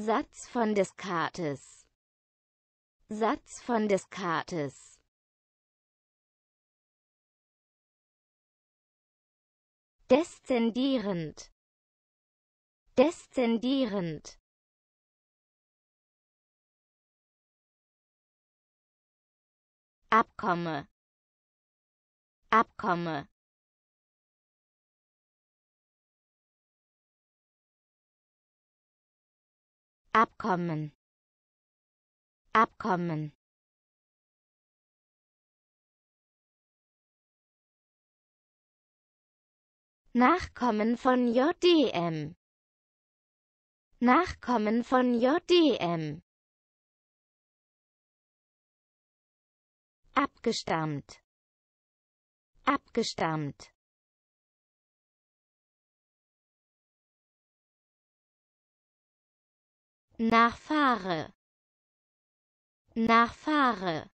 Satz von Descartes Satz von Descartes Deszendierend Deszendierend Abkomme Abkomme Abkommen. Abkommen. Nachkommen von JDM. Nachkommen von JDM. Abgestammt. Abgestammt. Nachfahre. Nachfahre.